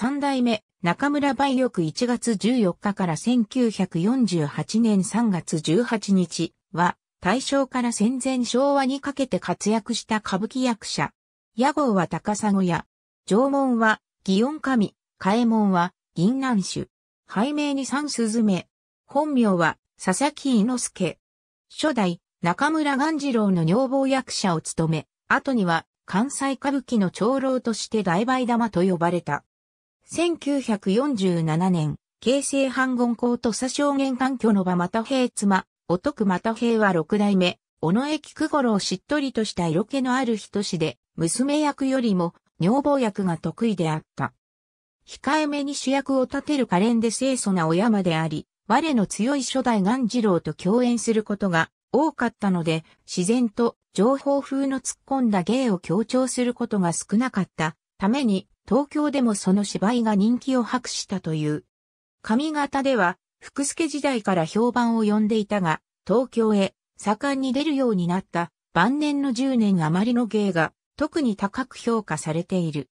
三代目中村梅玉1月14日から1948年3月18日は大正から戦前昭和にかけて活躍した歌舞伎役者。屋号は高砂屋。縄文は祇園神、替門は銀南種。背名に三鈴目。本名は佐々木伊之助。初代中村鴈次郎の女房役者を務め、後には関西歌舞伎の長老として大梅玉と呼ばれた。1947年、京成半言校と佐証言環境の場又平妻、お又平は六代目、尾上菊五郎しっとりとした色気のある人志で、娘役よりも女房役が得意であった。控えめに主役を立てる可憐で清楚なお山であり、我の強い初代岩次郎と共演することが多かったので、自然と情報風の突っ込んだ芸を強調することが少なかったために、東京でもその芝居が人気を博したという。上方では、福助時代から評判を呼んでいたが、東京へ盛んに出るようになった晩年の10年余りの芸が特に高く評価されている。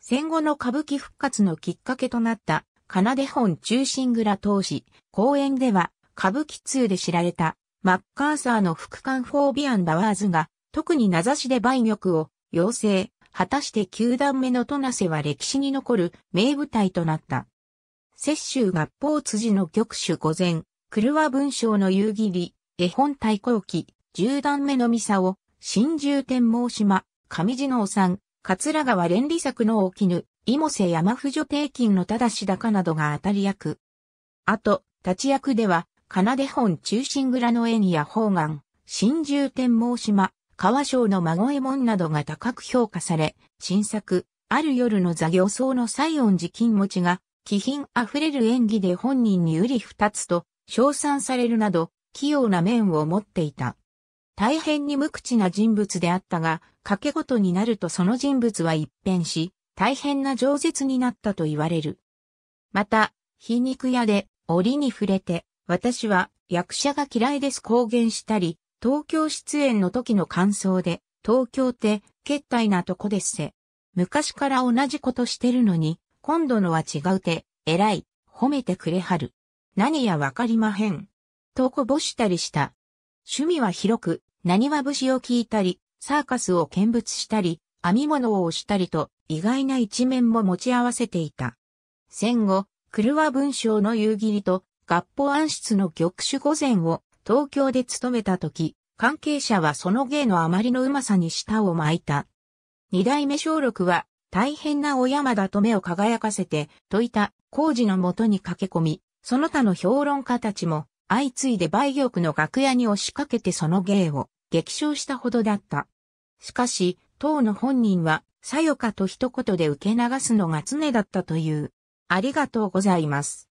戦後の歌舞伎復活のきっかけとなった奏で本中心蔵当時、公演では歌舞伎2で知られたマッカーサーの副官フォービアン・バワーズが特に名指しで梅玉を養成、果たして九段目のトナセは歴史に残る名舞台となった。雪舟合法辻の玉手御前、狂わ文章の夕霧、絵本太鼓置き、十段目のミサオ、新重天毛島、上地のお産、桂川連理作の沖ぬ、芋瀬山不女定金のただし高などが当たり役。あと、立ち役では、奏本中心蔵の縁や方眼、新獣天毛島、川省の孫右衛門などが高く評価され、新作、ある夜の座行僧の西音寺金持ちが、気品あふれる演技で本人に瓜二つと、称賛されるなど、器用な面を持っていた。大変に無口な人物であったが、掛け事になるとその人物は一変し、大変な饒舌になったと言われる。また、皮肉屋で、折に触れて、私は役者が嫌いです公言したり、東京出演の時の感想で、東京って、決体なとこですせ。昔から同じことしてるのに、今度のは違うて、偉い、褒めてくれはる。何やわかりまへん。とこぼしたりした。趣味は広く、何は節を聞いたり、サーカスを見物したり、編み物を押したりと、意外な一面も持ち合わせていた。戦後、ルワ文章の夕霧と、合法暗室の玉手御前を東京で勤めた時、関係者はその芸のあまりのうまさに舌を巻いた。二代目小六は、大変なお山だと目を輝かせて、といた、工事のもとに駆け込み、その他の評論家たちも、相次いで梅玉の楽屋に押しかけてその芸を、激賞したほどだった。しかし、当の本人は、さよかと一言で受け流すのが常だったという。ありがとうございます。